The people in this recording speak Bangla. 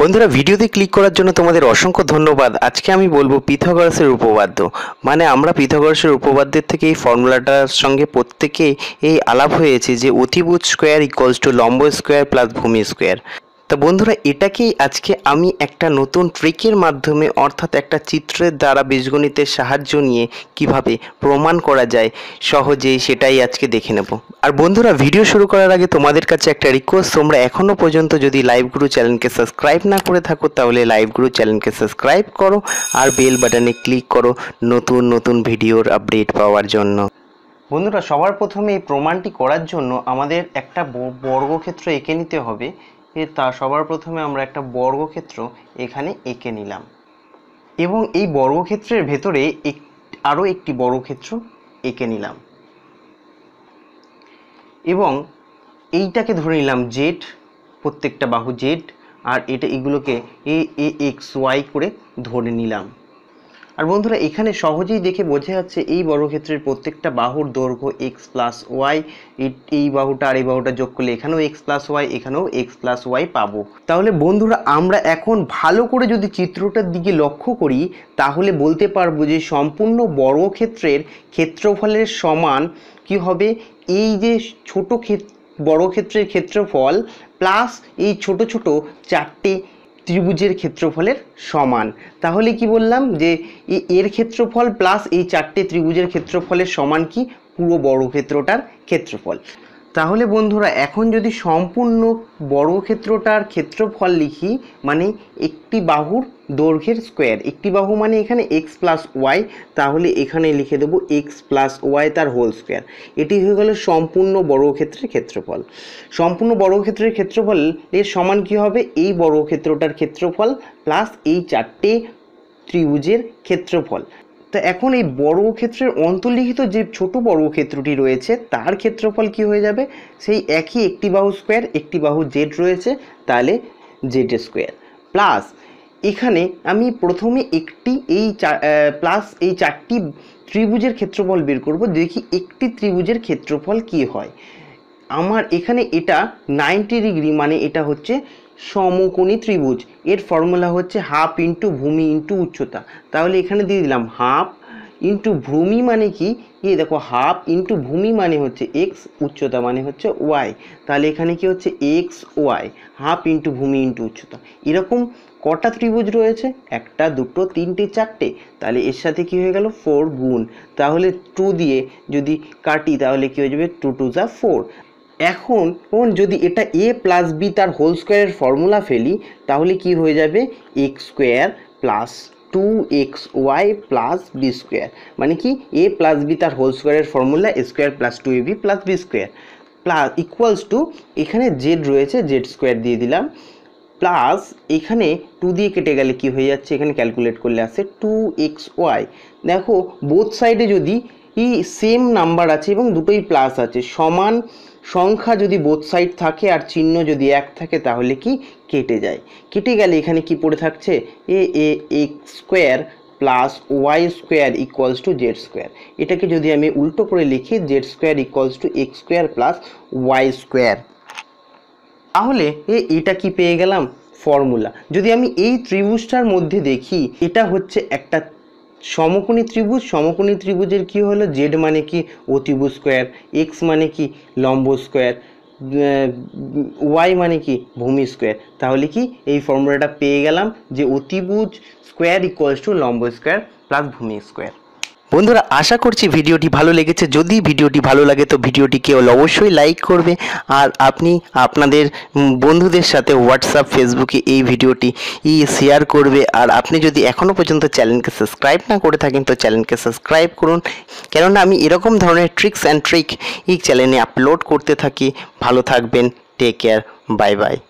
বন্ধুরা ভিডিওতে ক্লিক করার জন্য তোমাদের অসংখ্য ধন্যবাদ আজকে আমি বলবো পিথাগরাসের উপপাদ্য মানে আমরা পিথাগরাসের উপপাদ্যের থেকে এই ফর্মুলাটার সঙ্গে প্রত্যেকে এই আলাপ হয়েছে যে অতিভূত স্কোয়ার ইকুয়ালস টু লম্ব স্কোয়ার প্লাস ভূমি স্কোয়ার তো বন্ধুরা এটাকেই আজকে আমি একটা নতুন ট্রিকের মাধ্যমে অর্থাৎ একটা চিত্রের দ্বারা বীজগণিতের সাহায্য নিয়ে কিভাবে প্রমাণ করা যায় সহজেই সেটাই আজকে দেখে নেব আর বন্ধুরা ভিডিও শুরু করার আগে তোমাদের কাছে একটা রিকোয়েস্ট তোমরা এখনও পর্যন্ত যদি লাইভ গুরু চ্যানেলকে সাবস্ক্রাইব না করে থাকো তাহলে লাইভ গুরু চ্যানেলকে সাবস্ক্রাইব করো আর বেল বাটনে ক্লিক করো নতুন নতুন ভিডিওর আপডেট পাওয়ার জন্য বন্ধুরা সবার প্রথমে এই প্রমাণটি করার জন্য আমাদের একটা বর্গক্ষেত্র এঁকে নিতে হবে তা সবার প্রথমে আমরা একটা বর্গক্ষেত্র এখানে এঁকে নিলাম এবং এই বর্গক্ষেত্রের ভেতরে এক আরও একটি বর্গক্ষেত্র এঁকে নিলাম এবং এইটাকে ধরে নিলাম জেড প্রত্যেকটা বাহু জেড আর এটা এগুলোকে এ এ এক্স ওয়াই করে ধরে নিলাম আর বন্ধুরা এখানে সহজেই দেখে বোঝা যাচ্ছে এই বর্গক্ষেত্রের প্রত্যেকটা বাহুর দৈর্ঘ্য এক্স প্লাস ওয়াই এই বাহুটা আর এই বাহুটা যোগ করলে এখানেও এক্স প্লাস ওয়াই এখানেও এক্স প্লাস ওয়াই পাবো তাহলে বন্ধুরা আমরা এখন ভালো করে যদি চিত্রটার দিকে লক্ষ্য করি তাহলে বলতে পারবো যে সম্পূর্ণ বর্গক্ষেত্রের ক্ষেত্রফলের সমান কি হবে এই যে ছোট ক্ষেত্র ক্ষেত্রের ক্ষেত্রফল প্লাস এই ছোট ছোট চারটে ত্রিভুজের ক্ষেত্রফলের সমান তাহলে কি বললাম যে এর ক্ষেত্রফল প্লাস এই চারটে ত্রিভুজের ক্ষেত্রফলের সমান কি পুরো বর্গক্ষেত্রটার ক্ষেত্রফল তাহলে বন্ধুরা এখন যদি সম্পূর্ণ বর্গক্ষেত্রটার ক্ষেত্রফল লিখি মানে একটি বাহুর দৈর্ঘ্যের স্কোয়ার একটি বাহু মানে এখানে এক্স প্লাস ওয়াই তাহলে এখানে লিখে দেবো এক্স প্লাস ওয়াই তার হোল স্কোয়ার এটি হয়ে গেল সম্পূর্ণ বর্গক্ষেত্রের ক্ষেত্রফল সম্পূর্ণ বর্গক্ষেত্রের ক্ষেত্রফল এর সমান কি হবে এই বর্গক্ষেত্রটার ক্ষেত্রফল প্লাস এই চারটে ত্রিভুজের ক্ষেত্রফল তা এখন এই বর্গক্ষেত্রের অন্তর্লিখিত যে ছোট বর্গক্ষেত্রটি রয়েছে তার ক্ষেত্রফল কি হয়ে যাবে সেই একই একটি বাহু স্কোয়ার একটি বাহু জেড রয়েছে তাহলে জেড স্কোয়ার প্লাস এখানে আমি প্রথমে একটি এই প্লাস এই চারটি ত্রিভুজের ক্ষেত্রফল বের করব দেখি একটি ত্রিভুজের ক্ষেত্রফল কি হয় আমার এখানে এটা নাইনটি ডিগ্রি মানে এটা হচ্ছে সমকোণী ত্রিভুজ এর ফর্মুলা হচ্ছে হাফ ইন্টু ভূমি ইন্টু উচ্চতা তাহলে এখানে দিয়ে দিলাম হাফ ইন্টু ভূমি মানে কি এই দেখো হাফ ইন্টু ভূমি মানে হচ্ছে এক্স উচ্চতা মানে হচ্ছে ওয়াই তাহলে এখানে কি হচ্ছে এক্স ওয়াই হাফ ইন্টু ভূমি ইন্টু উচ্চতা এরকম কটা ত্রিভুজ রয়েছে একটা দুটো তিনটে চারটে তাহলে এর সাথে কি হয়ে গেল ফোর গুণ তাহলে টু দিয়ে যদি কাটি তাহলে কি হয়ে যাবে টু টু যা ফোর এখন যদি এটা এ প্লাস বি তার হোল স্কোয়ারের ফর্মুলা ফেলি তাহলে কি হয়ে যাবে x square plus two x y plus b square মানে কি এ প্লাস বি তার হোল স্কোয়ারের formula a square plus two a b plus b square plus equals to এখানে জেড রয়েছে জেড স্কোয়ার দিয়ে দিলাম প্লাস এখানে টু দিয়ে কেটে গেলে কি হয়ে যাচ্ছে এখানে ক্যালকুলেট করলে আসে টু এক্স ওয়াই দেখো বোথ সাইডে যদি সেম নাম্বার আছে এবং দুটোই প্লাস আছে সমান সংখ্যা যদি বোথ সাইড থাকে আর চিহ্ন যদি এক থাকে তাহলে কি কেটে যায় কেটে গেলে এখানে কি পড়ে থাকছে এ এ x square plus y square equals to z square এটাকে যদি আমি উল্টো করে লিখি z square equals to x square plus y square তাহলে এ এটা কি পেয়ে গেলাম ফর্মুলা যদি আমি এই ত্রিভুজটার মধ্যে দেখি এটা হচ্ছে একটা সমকোণী ত্রিভুজ সমকোণী ত্রিভুজের কি হলো জেড মানে কি অতিভুজ স্কোয়ার এক্স মানে কি লম্ব স্কোয়ার ওয়াই মানে কি ভূমি স্কোয়ার তাহলে কি এই ফর্মুলাটা পেয়ে গেলাম যে অতিভুজ স্কোয়ার ইকুয়ালস টু লম্ব স্কোয়ার প্লাস ভূমি স্কোয়ার বন্ধুরা আশা করছি ভিডিওটি ভালো লেগেছে যদি ভিডিওটি ভালো লাগে তো ভিডিওটি কেউ অবশ্যই লাইক করবে আর আপনি আপনাদের বন্ধুদের সাথে হোয়াটসঅ্যাপ ফেসবুকে এই ভিডিওটি ই শেয়ার করবে আর আপনি যদি এখনও পর্যন্ত চ্যানেলকে সাবস্ক্রাইব না করে থাকেন তো চ্যানেলকে সাবস্ক্রাইব করুন কেননা আমি এরকম ধরনের ট্রিক্স অ্যান্ড ট্রিক এই চ্যানেলে আপলোড করতে থাকি ভালো থাকবেন টেক কেয়ার বাই বাই